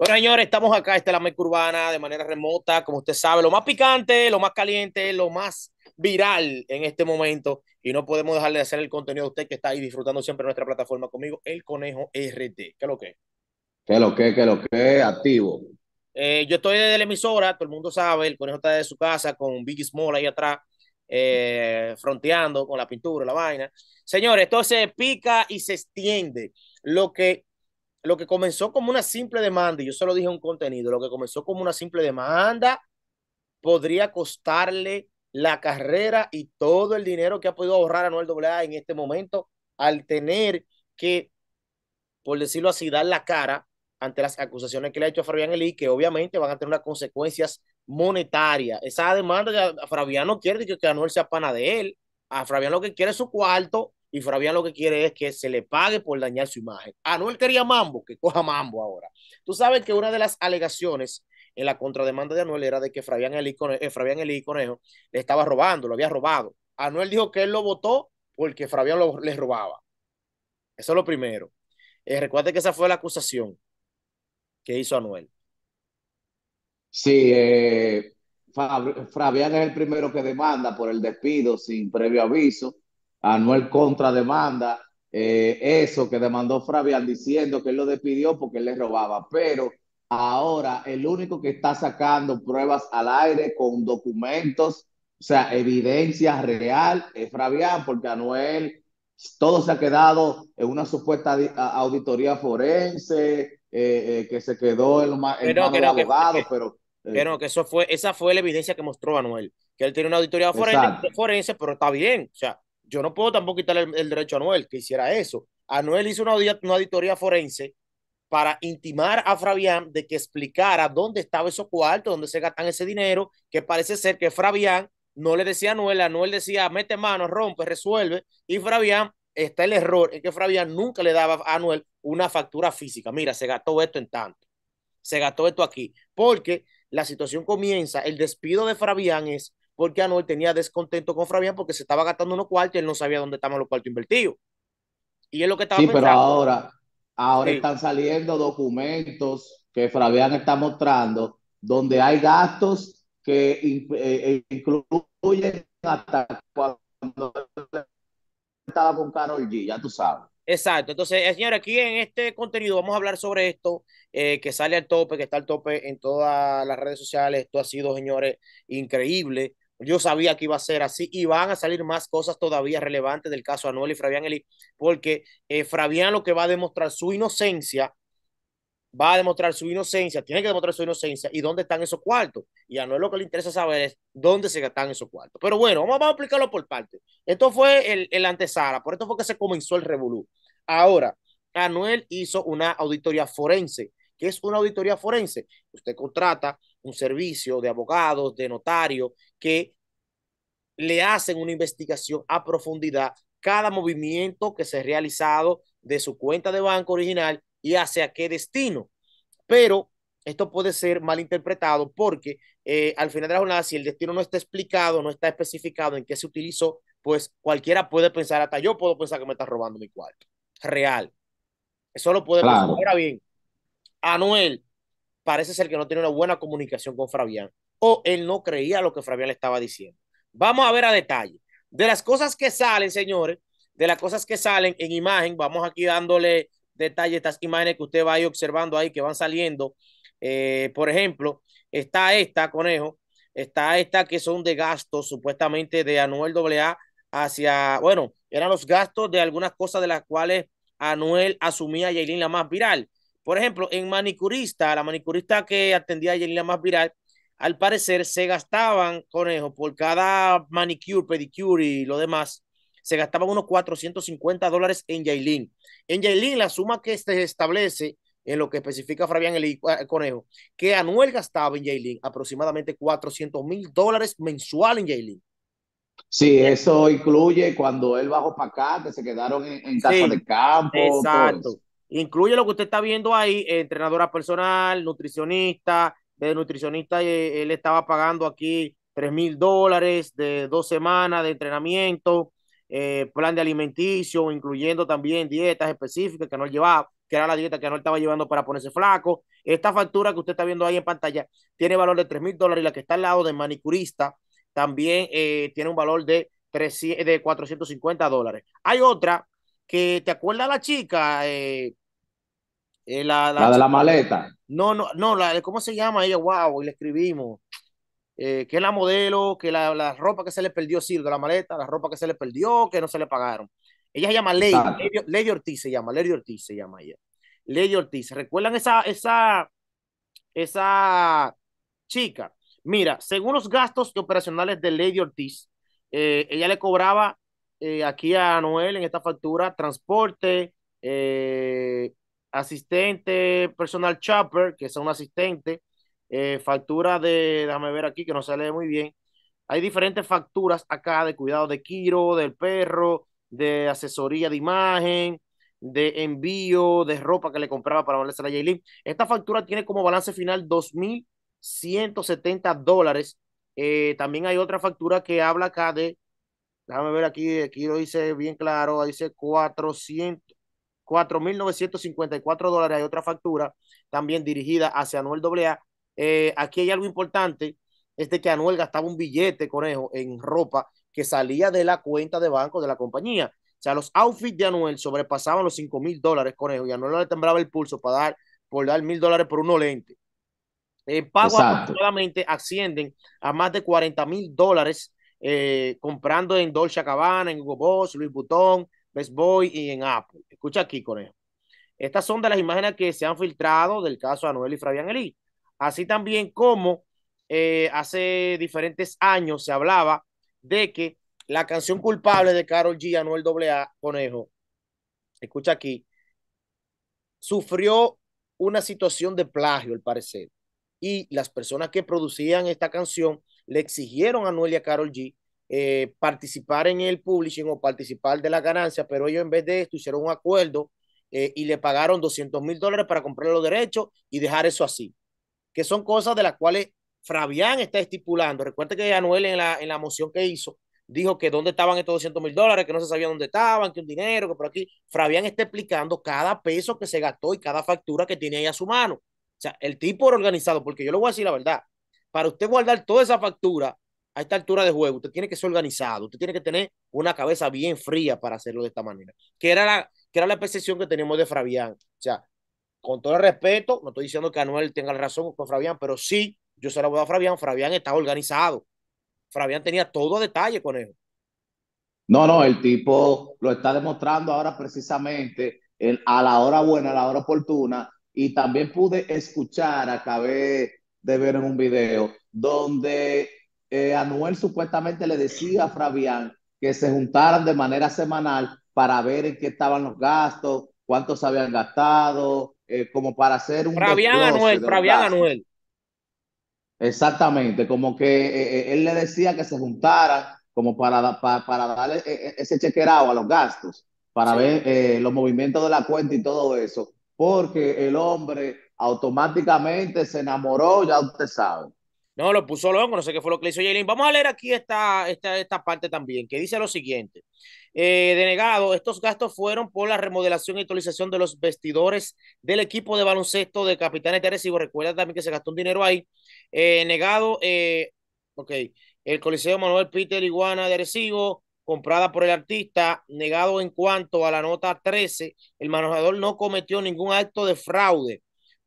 Bueno, señores, estamos acá, esta es la Meca Urbana, de manera remota, como usted sabe, lo más picante, lo más caliente, lo más viral en este momento. Y no podemos dejarle de hacer el contenido de usted que está ahí disfrutando siempre nuestra plataforma conmigo, El Conejo RT. ¿Qué es lo que? ¿Qué es lo que? ¿Qué es lo que? Activo. Eh, yo estoy desde la emisora, todo el mundo sabe, El Conejo está de su casa con Biggie Small ahí atrás, eh, fronteando con la pintura, la vaina. Señores, esto se pica y se extiende. Lo que lo que comenzó como una simple demanda, y yo se lo dije en un contenido, lo que comenzó como una simple demanda podría costarle la carrera y todo el dinero que ha podido ahorrar Anuel A en este momento al tener que, por decirlo así, dar la cara ante las acusaciones que le ha hecho a Fabián Eli, que obviamente van a tener unas consecuencias monetarias. Esa demanda, a Fabián no quiere que, que Anuel se pana de él, a Fabián lo que quiere es su cuarto y Fabián lo que quiere es que se le pague por dañar su imagen. Anuel ah, quería mambo, que coja mambo ahora. Tú sabes que una de las alegaciones en la contrademanda de Anuel era de que Fabián Elí eh, Conejo le estaba robando, lo había robado. Anuel dijo que él lo votó porque Fabián le robaba. Eso es lo primero. Eh, recuerde que esa fue la acusación que hizo Anuel. Sí, eh, Fabián es el primero que demanda por el despido sin previo aviso Anuel contra demanda eh, eso que demandó Fabián diciendo que él lo despidió porque él le robaba, pero ahora el único que está sacando pruebas al aire con documentos, o sea, evidencia real es Fabián, porque Anuel todo se ha quedado en una supuesta auditoría forense eh, eh, que se quedó en, ma en manos abogados, pero... Pero que eso fue, esa fue la evidencia que mostró Anuel, que él tiene una auditoría forense, pero está bien, o sea, yo no puedo tampoco quitarle el, derecho a Anuel que hiciera eso. Anuel hizo una, auditoría forense para intimar a Fabián de que explicara dónde estaba esos cuartos, dónde se gastan ese dinero, que parece ser que Fabián no le decía a Anuel, Anuel decía, mete mano, rompe, resuelve, y Fabián, está el error, es que Fabián nunca le daba a Anuel una factura física, mira, se gastó esto en tanto, se gastó esto aquí, porque la situación comienza, el despido de Fabián es porque Anuel tenía descontento con Fabián porque se estaba gastando unos cuartos y él no sabía dónde estaban los cuartos invertidos. Y es lo que estaba Sí, pero ahora, ahora están saliendo documentos que Fabián está mostrando donde hay gastos que eh, eh, incluyen hasta cuando estaba con Carol G, ya tú sabes. Exacto, entonces, eh, señores, aquí en este contenido vamos a hablar sobre esto, que sale al tope, que está al tope en todas las redes sociales. Esto ha sido, señores, increíble. Yo sabía que iba a ser así y van a salir más cosas todavía relevantes del caso Anuel y Fabián Eli, porque eh, Fabián lo que va a demostrar su inocencia, va a demostrar su inocencia, tiene que demostrar su inocencia y dónde están esos cuartos. Y a Anuel lo que le interesa saber es dónde se gastan esos cuartos. Pero bueno, vamos, a explicarlo por partes. Esto fue el, el antesala, por esto fue que se comenzó el revolú. Ahora, Anuel hizo una auditoría forense. ¿Qué es una auditoría forense? Usted contrata un servicio de abogados, de notarios que le hacen una investigación a profundidad cada movimiento que se ha realizado de su cuenta de banco original y hacia qué destino. Pero esto puede ser interpretado porque eh, al final de la jornada, si el destino no está explicado, no está especificado en qué se utilizó, pues cualquiera puede pensar, hasta yo puedo pensar que me está robando mi cuarto. Real. Eso lo puede claro. bien, Anuel, parece ser que no tiene una buena comunicación con Fabián o él no creía lo que Fabián le estaba diciendo. Vamos a ver a detalle. De las cosas que salen, señores, de las cosas que salen en imagen, vamos aquí dándole detalle estas imágenes que usted va ir observando ahí que van saliendo. Eh, por ejemplo, está esta, conejo, está esta que son de gastos supuestamente de Anuel AA hacia, bueno, eran los gastos de algunas cosas de las cuales Anuel asumía a Yailin la más viral. Por ejemplo, en manicurista, la manicurista que atendía a la más viral, al parecer se gastaban, conejo, por cada manicure, pedicure y lo demás, se gastaban unos 450 dólares en Yailin. En Yailin, la suma que se establece en lo que especifica Fabián el, eh, Conejo, que Anuel gastaba en Yailin aproximadamente 400 mil dólares mensual en Yailin. Sí, eso incluye cuando él bajó para acá, que se quedaron en, casa de campo. Exacto. Incluye lo que usted está viendo ahí, eh, entrenadora personal, nutricionista, de nutricionista eh, él estaba pagando aquí 3 mil dólares de dos semanas de entrenamiento, eh, plan de alimenticio, incluyendo también dietas específicas que no llevaba, que era la dieta que no estaba llevando para ponerse flaco. Esta factura que usted está viendo ahí en pantalla tiene valor de tres mil dólares y la que está al lado de manicurista también tiene un valor de, de 450 dólares. Hay otra que, ¿te acuerdas la chica? Eh, eh, la, de la maleta. No, no, no, la, ¿cómo se llama ella? Wow, y le escribimos. Eh, que la modelo, que la, ropa que se le perdió, sí, la maleta, la ropa que se le perdió, que no se le pagaron. Ella se llama Lady, Ortiz se llama, Lady Ortiz se llama ella. Lady Ortiz, ¿recuerdan esa, esa, esa chica? Mira, según los gastos operacionales de Lady Ortiz, eh, ella le cobraba aquí a Noel en esta factura transporte, asistente personal chopper, que es un asistente, eh, factura de, déjame ver aquí que no sale muy bien, hay diferentes facturas acá de cuidado de Kiro, del perro, de asesoría de imagen, de envío, de ropa que le compraba para valerse a Jaylin. Esta factura tiene como balance final 2.170 dólares. Eh, también hay otra factura que habla acá de, déjame ver aquí, aquí lo dice bien claro, dice 400, 4.954 dólares. Hay otra factura también dirigida hacia Anuel AA. Eh, aquí hay algo importante, es de que Anuel gastaba un billete, conejo, en ropa que salía de la cuenta de banco de la compañía. O sea, los outfits de Anuel sobrepasaban los 5.000 mil dólares, conejo, y Anuel no le temblaba el pulso para dar, por dar mil dólares por uno lente. en pago ascienden a más de 40 mil dólares eh, comprando en Dolce Cabana, en Hugo Boss, Luis Butón, Best Boy y en Apple. Escucha aquí, Conejo. Estas son de las imágenes que se han filtrado del caso Anuel y Fabián Elí. Así también como eh, hace diferentes años se hablaba de que la canción culpable de Carol G, Anuel AA, Conejo, escucha aquí, sufrió una situación de plagio, al parecer. Y las personas que producían esta canción le exigieron a Anuel y a Carol G eh, participar en el publishing o participar de la ganancia, pero ellos en vez de esto hicieron un acuerdo eh, y le pagaron 200 mil dólares para comprar los derechos y dejar eso así, que son cosas de las cuales Fabián está estipulando. Recuerde que Anuel en la, en la moción que hizo dijo que dónde estaban estos 200 mil dólares, que no se sabía dónde estaban, que un dinero, que por aquí. Fabián está explicando cada peso que se gastó y cada factura que tiene ahí a su mano. O sea, el tipo organizado, porque yo le voy a decir la verdad, para usted guardar toda esa factura, a esta altura de juego, usted tiene que ser organizado, usted tiene que tener una cabeza bien fría para hacerlo de esta manera, que era la, que era la percepción que teníamos de Fabián. O sea, con todo el respeto, no estoy diciendo que Anuel tenga razón con Fabián, pero sí, yo se la voy a Fabián, Fabián está organizado. Fabián tenía todo detalle con él. No, no, el tipo lo está demostrando ahora precisamente a la hora buena, a la hora oportuna. Y también pude escuchar, acabé de ver en un video, donde eh, Anuel supuestamente le decía a Fabián que se juntaran de manera semanal para ver en qué estaban los gastos, cuántos habían gastado, eh, como para hacer un... Fabián Anuel, Fabián Anuel. Exactamente, como que eh, él le decía que se juntaran como para, para, darle ese chequerado a los gastos, para ver los movimientos de la cuenta y todo eso, porque el hombre automáticamente se enamoró, ya usted sabe. No, lo puso loco, no sé qué fue lo que le hizo Jalen. Vamos a leer aquí esta, esta, parte también, que dice lo siguiente. Eh, denegado, estos gastos fueron por la remodelación y actualización de los vestidores del equipo de baloncesto de Capitanes de Arecibo. Recuerda también que se gastó un dinero ahí. Eh, negado, eh, ok, el Coliseo Manuel Peter Iguana de Arecibo, comprada por el artista. Negado en cuanto a la nota 13, el manejador no cometió ningún acto de fraude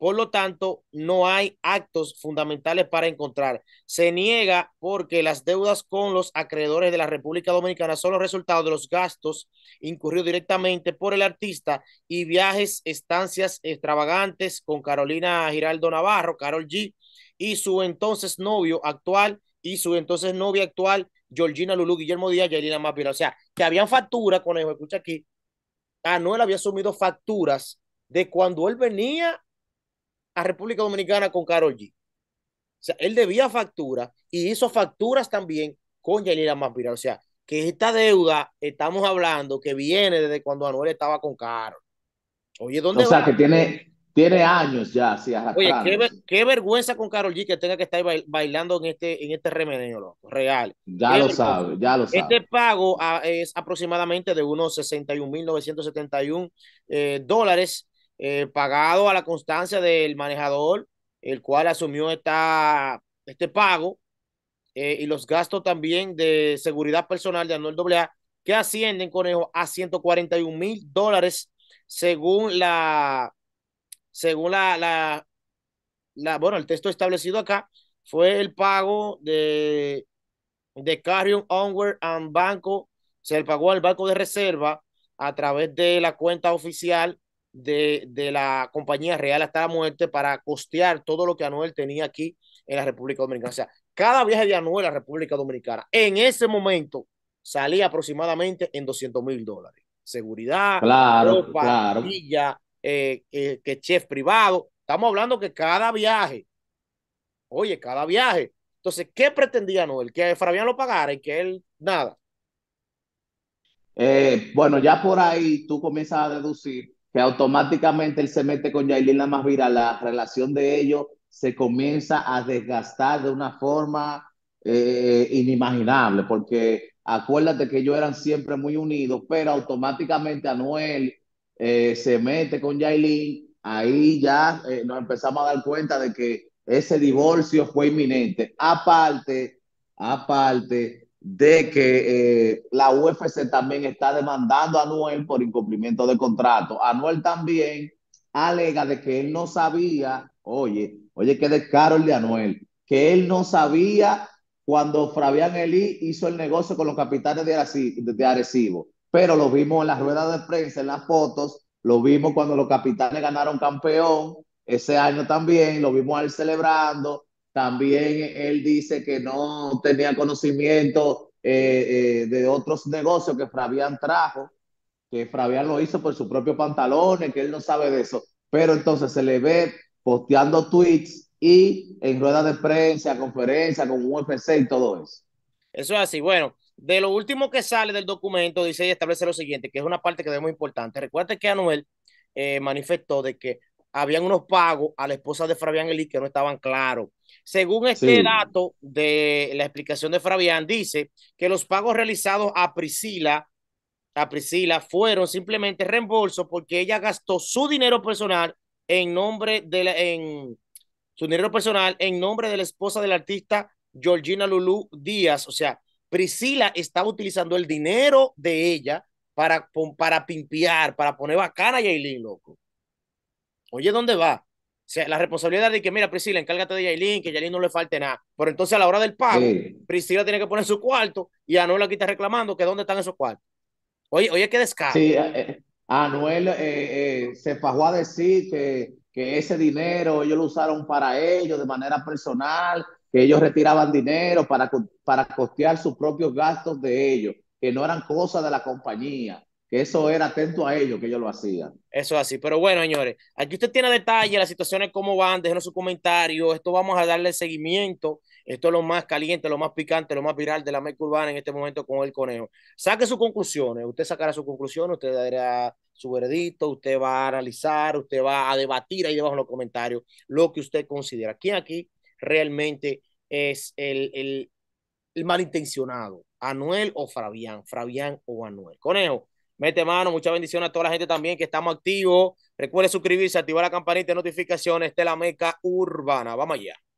por lo tanto, no hay actos fundamentales para encontrar. Se niega porque las deudas con los acreedores de la República Dominicana son los resultados de los gastos incurridos directamente por el artista y viajes, estancias extravagantes con Carolina Giraldo Navarro, Carol G, y su entonces novio actual y su entonces novia actual, Georgina Lulú, Guillermo Díaz y Mápira. O sea, que habían con conejo, escucha aquí. Anuel había asumido facturas de cuando él venía a República Dominicana con Carol G. O sea, él debía factura y hizo facturas también con Yanira Mampira, O sea, que esta deuda, estamos hablando, que viene desde cuando Anuel estaba con Carol. Oye, ¿dónde O sea, que tiene, tiene años ya, Oye, qué, vergüenza con Carol G que tenga que estar bailando en este, en este loco, real. Ya lo sabe, ya lo este sabe. Este pago ah, es aproximadamente de unos 61.971 eh, dólares eh, pagado a la constancia del manejador, el cual asumió esta, este pago, eh, y los gastos también de seguridad personal de Anuel AA, que ascienden, conejo, a 141 mil dólares según la, según la, la, bueno, el texto establecido acá, fue el pago de, de Carrion Onward and Banco, se le pagó al Banco de Reserva a través de la cuenta oficial de, la compañía real hasta la muerte para costear todo lo que Anuel tenía aquí en la República Dominicana. O sea, cada viaje de Anuel a la República Dominicana en ese momento salía aproximadamente en 200 mil dólares. Seguridad, claro, ropa, claro. Eh, eh, que chef privado. Estamos hablando que cada viaje, oye, cada viaje. Entonces, ¿qué pretendía Anuel Que Fabián lo pagara y que él nada. Eh, bueno, ya por ahí tú comienzas a deducir que automáticamente él se mete con Yailin la más viral, la relación de ellos se comienza a desgastar de una forma eh, inimaginable, porque acuérdate que ellos eran siempre muy unidos, pero automáticamente Anuel eh, se mete con Yailin, ahí ya eh, nos empezamos a dar cuenta de que ese divorcio fue inminente. Aparte, aparte, de que eh, la UFC también está demandando a Anuel por incumplimiento de contrato. Anuel también alega de que él no sabía, oye, oye, qué descaro el de Anuel, que él no sabía cuando Fabián Elí hizo el negocio con los capitanes de Arecibo, pero lo vimos en las ruedas de prensa, en las fotos, lo vimos cuando los capitanes ganaron campeón ese año también, lo vimos a él celebrando, también él dice que no tenía conocimiento eh, eh, de otros negocios que Fabián trajo, que Fabián lo hizo por sus propios pantalones, que él no sabe de eso. Pero entonces se le ve posteando tweets y en ruedas de prensa, conferencia con UFC y todo eso. Eso es así. Bueno, de lo último que sale del documento, dice y establece lo siguiente, que es una parte que es muy importante. Recuerda que Anuel eh, manifestó de que habían unos pagos a la esposa de Fabián Eli que no estaban claros. Según este dato de la explicación de Fabián, dice que los pagos realizados a Priscila, a Priscila fueron simplemente reembolso porque ella gastó su dinero personal en nombre de la, su dinero personal en nombre de la esposa del artista Georgina Lulú Díaz. O sea, Priscila estaba utilizando el dinero de ella para, para pimpear, para poner bacana a Yailin, loco. Oye, ¿dónde va? la responsabilidad de que, mira, Priscila, encárgate de Yailin, que Yailin no le falte nada. Pero entonces a la hora del pago, Priscila tiene que poner su cuarto y Anuel aquí está reclamando que dónde están esos cuartos. Oye, oye, qué descarga. Sí, eh, eh, Anuel eh, se fajó a decir que, ese dinero ellos lo usaron para ellos de manera personal, que ellos retiraban dinero para, para costear sus propios gastos de ellos, que no eran cosas de la compañía que eso era atento a ellos que ellos lo hacían. Eso es así, pero bueno, señores, aquí usted tiene detalles, las situaciones cómo van, déjenos su comentario, esto vamos a darle seguimiento, esto es lo más caliente, lo más picante, lo más viral de la América Urbana en este momento con el conejo. Saque sus conclusiones, usted sacará sus conclusiones, usted dará su veredicto, usted va a analizar, usted va a debatir ahí debajo en los comentarios lo que usted considera. ¿Quién aquí realmente es el, el malintencionado? ¿Anuel o Fabián? ¿Fabián o Anuel? Conejo, Mete mano, mucha bendición a toda la gente también que estamos activos. Recuerde suscribirse, activar la campanita de notificaciones de la Meca Urbana. Vamos allá.